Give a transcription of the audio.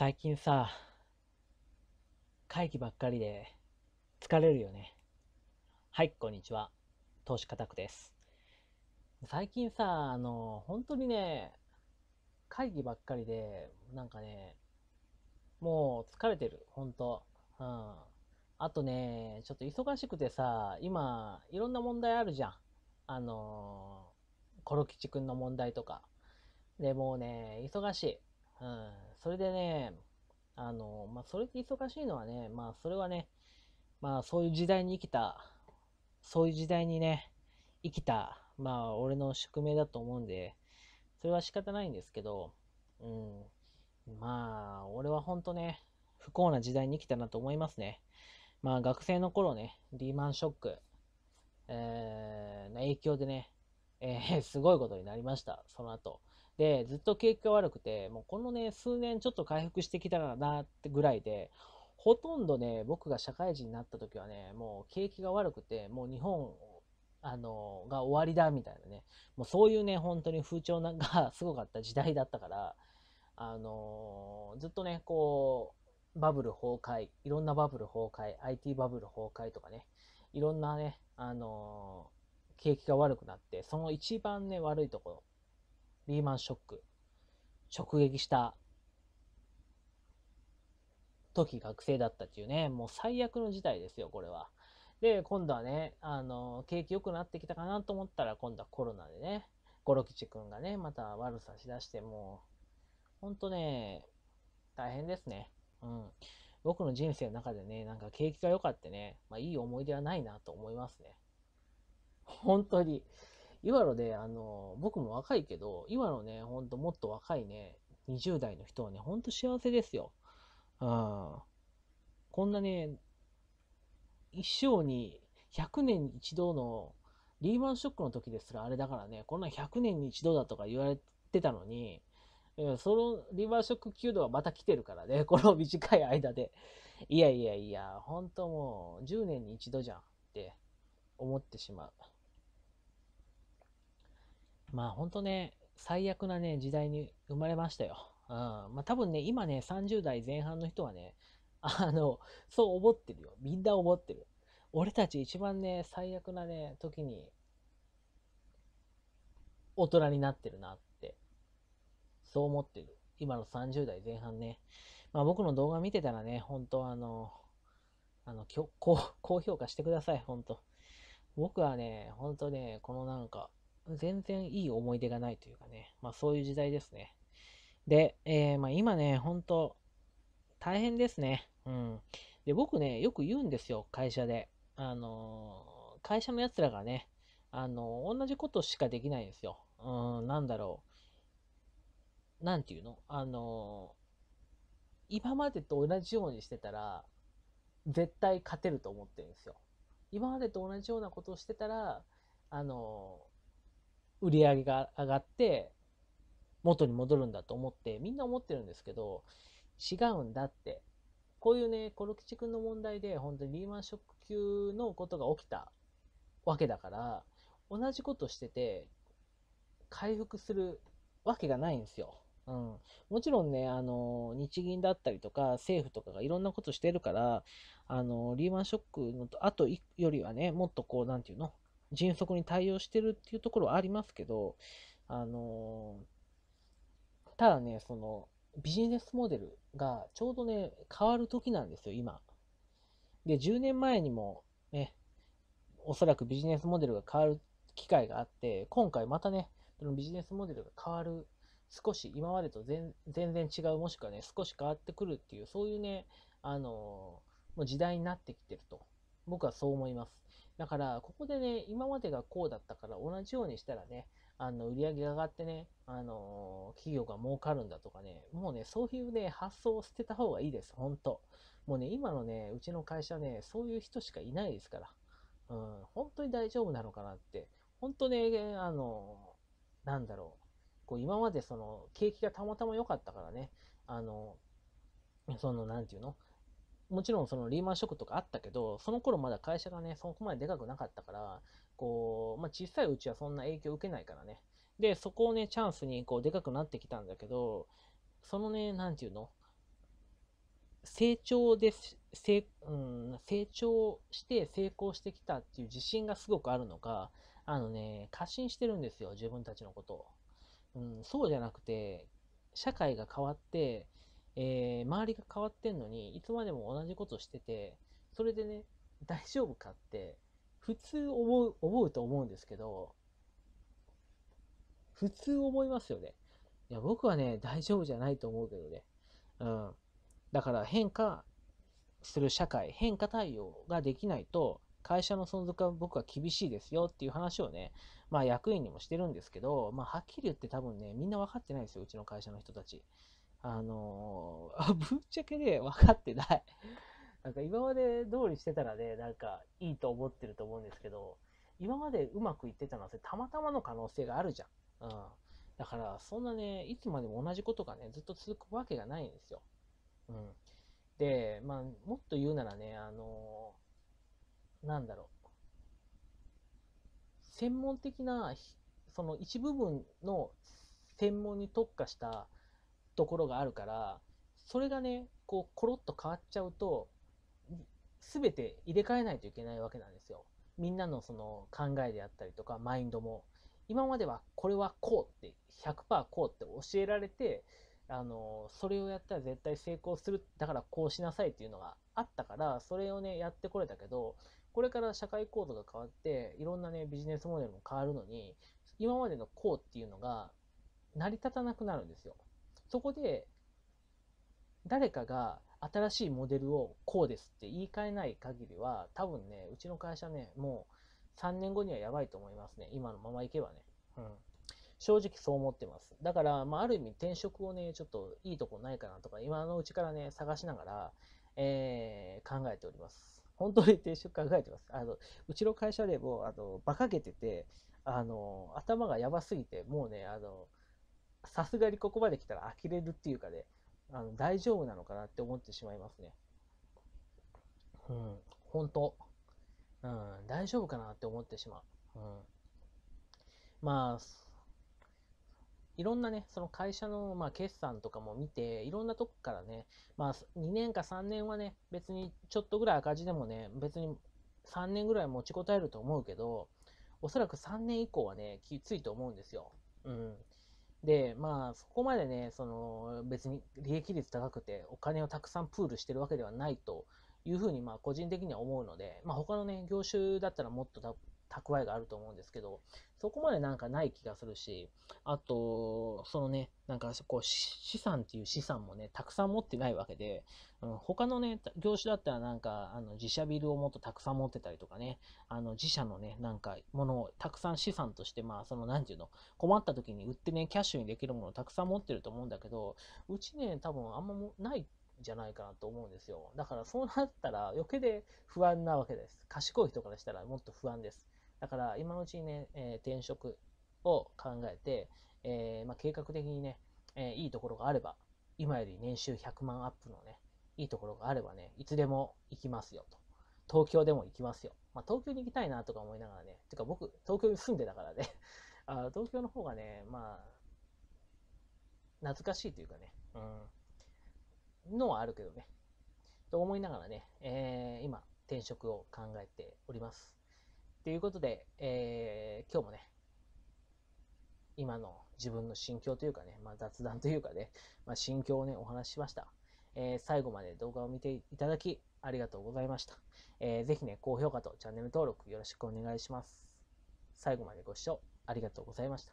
最近さ、会議ばっかりで疲れるよね。はい、こんにちは。投資家宅です。最近さ、あの、本当にね、会議ばっかりで、なんかね、もう疲れてる、本当うん。あとね、ちょっと忙しくてさ、今、いろんな問題あるじゃん。あの、コロ吉チくんの問題とか。でもうね、忙しい。うん、それでね、あの、まあ、それで忙しいのはね、まあ、それはね、まあ、そういう時代に生きた、そういう時代にね、生きた、まあ、俺の宿命だと思うんで、それは仕方ないんですけど、うん、まあ、俺は本当ね、不幸な時代に生きたなと思いますね。まあ、学生の頃ね、リーマンショック、えー、の影響でね、えー、すごいことになりました、その後。で、ずっと景気が悪くて、もうこのね、数年ちょっと回復してきたらなってぐらいで、ほとんどね、僕が社会人になった時はね、もう景気が悪くて、もう日本あのが終わりだみたいなね、もうそういうね、本当に風潮なんかすごかった時代だったから、あのずっとね、こう、バブル崩壊、いろんなバブル崩壊、IT バブル崩壊とかね、いろんなね、あの景気が悪くなって、その一番ね、悪いところ、リーマンショック直撃した時学生だったっていうね、もう最悪の事態ですよ、これは。で、今度はね、あの、景気良くなってきたかなと思ったら、今度はコロナでね、ゴロ吉君がね、また悪さしだして、もう、ほんとね、大変ですね。うん。僕の人生の中でね、なんか景気が良かってね、まあいい思い出はないなと思いますね。本当に。今のね、あの、僕も若いけど、今のね、ほんともっと若いね、20代の人はね、ほんと幸せですよ。うん。こんなね、一生に100年に一度のリーマンショックの時ですらあれだからね、こんな100年に一度だとか言われてたのに、そのリーマンショック級度はまた来てるからね、この短い間で。いやいやいや、ほんともう10年に一度じゃんって思ってしまう。まあ本当ね、最悪なね、時代に生まれましたよ。うん。まあ多分ね、今ね、30代前半の人はね、あの、そう思ってるよ。みんな思ってる。俺たち一番ね、最悪なね、時に、大人になってるなって、そう思ってる。今の30代前半ね。まあ僕の動画見てたらね、本当あの、あの、高評価してください、本当僕はね、本当ね、このなんか、全然いい思い出がないというかね、まあそういう時代ですね。で、えー、まあ今ね、本当大変ですね。うん。で、僕ね、よく言うんですよ、会社で。あのー、会社の奴らがね、あのー、同じことしかできないんですよ。うん、なんだろう。なんていうのあの今までと同じようにしてたら、絶対勝てると思ってるんですよ。今までと同じようなことをしてたら、あの売り上げが上がって元に戻るんだと思ってみんな思ってるんですけど違うんだってこういうねコロキチ君の問題で本当にリーマンショック級のことが起きたわけだから同じことしてて回復するわけがないんですよ。うん、もちろんね、あの日銀だったりとか政府とかがいろんなことしてるから、あのリーマンショックのあとよりはね、もっとこう、なんていうの、迅速に対応してるっていうところはありますけど、あのー、ただね、その、ビジネスモデルがちょうどね、変わる時なんですよ、今。で、10年前にもね、おそらくビジネスモデルが変わる機会があって、今回またね、そのビジネスモデルが変わる、少し今までと全然違う、もしくはね、少し変わってくるっていう、そういうね、あのー、もう時代になってきてると僕はそう思います。だから、ここでね、今までがこうだったから、同じようにしたらね、あの、売り上げが上がってね、あのー、企業が儲かるんだとかね、もうね、そういうね、発想を捨てた方がいいです、本当もうね、今のね、うちの会社ね、そういう人しかいないですから、うん、本当に大丈夫なのかなって、本当ね、あのー、なんだろう、こう、今までその、景気がたまたま良かったからね、あのー、その、なんていうのもちろんそのリーマンショックとかあったけど、その頃まだ会社がね、そこまででかくなかったから、こう、まあ、小さいうちはそんな影響を受けないからね。で、そこをね、チャンスにこうでかくなってきたんだけど、そのね、なんていうの成長です、成、うん、成長して成功してきたっていう自信がすごくあるのか、あのね、過信してるんですよ、自分たちのことを。うん、そうじゃなくて、社会が変わって、えー、周りが変わってんのに、いつまでも同じことしてて、それでね、大丈夫かって、普通思う、思うと思うんですけど、普通思いますよね。いや、僕はね、大丈夫じゃないと思うけどね。うん。だから変化する社会、変化対応ができないと、会社の存続は僕は厳しいですよっていう話をね、まあ役員にもしてるんですけど、まあはっきり言って多分ね、みんな分かってないですよ、うちの会社の人たち。あのー、ぶっちゃけね、分かってない。なんか今まで通りしてたらね、なんかいいと思ってると思うんですけど、今までうまくいってたのはたまたまの可能性があるじゃん。うん。だから、そんなね、いつまでも同じことがね、ずっと続くわけがないんですよ。うん。で、まあ、もっと言うならね、あのー、なんだろう。専門的な、その一部分の専門に特化したところがあるからそれがねこうコロッと変わっちゃうと全て入れ替えないといけないわけなんですよ。みんなのその考えであったりとかマインドも今まではこれはこうって100%こうって教えられてあのそれをやったら絶対成功するだからこうしなさいっていうのがあったからそれをねやってこれたけどこれから社会構造が変わっていろんなねビジネスモデルも変わるのに今までのこうっていうのが成り立たなくなるんですよ。そこで、誰かが新しいモデルをこうですって言い換えない限りは、多分ね、うちの会社ね、もう3年後にはやばいと思いますね。今のままいけばね。うん。正直そう思ってます。だから、まあ、ある意味転職をね、ちょっといいとこないかなとか、今のうちからね、探しながら、えー、考えております。本当に転職考えてます。あの、うちの会社でも、あの、馬鹿げてて、あの、頭がやばすぎて、もうね、あの、さすがにここまで来たら呆れるっていうかね、あの大丈夫なのかなって思ってしまいますね。うん、本当、うん、大丈夫かなって思ってしまう。うん、まあ、いろんなね、その会社のまあ決算とかも見て、いろんなとこからね、まあ、2年か3年はね、別にちょっとぐらい赤字でもね、別に3年ぐらい持ちこたえると思うけど、おそらく3年以降はね、きついと思うんですよ。うん。で、まあ、そこまでね、その、別に利益率高くて、お金をたくさんプールしてるわけではないというふうに、まあ、個人的には思うので、まあ、他のね、業種だったらもっと蓄えがあると思うんですけど、そこまでなんかない気がするし、あと、そのね、なんかこう資産っていう資産もね、たくさん持ってないわけで、うん、他のね、業種だったらなんか、あの自社ビルをもっとたくさん持ってたりとかね、あの自社のね、なんかものをたくさん資産として、まあその何て言うの、困った時に売ってね、キャッシュにできるものをたくさん持ってると思うんだけど、うちね、多分あんまもないじゃないかなと思うんですよ。だからそうなったら余計で不安なわけです。賢い人からしたらもっと不安です。だから今のうちにね、えー、転職を考えて、えー、まあ、計画的にね、えー、いいところがあれば、今より年収100万アップのね、いいところがあればね、いつでも行きますよと。東京でも行きますよ。まあ、東京に行きたいなとか思いながらね、てか僕、東京に住んでたからね あ東京の方がね、まあ、懐かしいというかね、うん、のはあるけどね、と思いながらね、えー、今、転職を考えております。ということで、えー、今日もね、今の自分の心境というかね、まあ、雑談というかね、まあ、心境をね、お話ししました。えー、最後まで動画を見ていただき、ありがとうございました。えー、ぜひね、高評価とチャンネル登録よろしくお願いします。最後までご視聴ありがとうございました。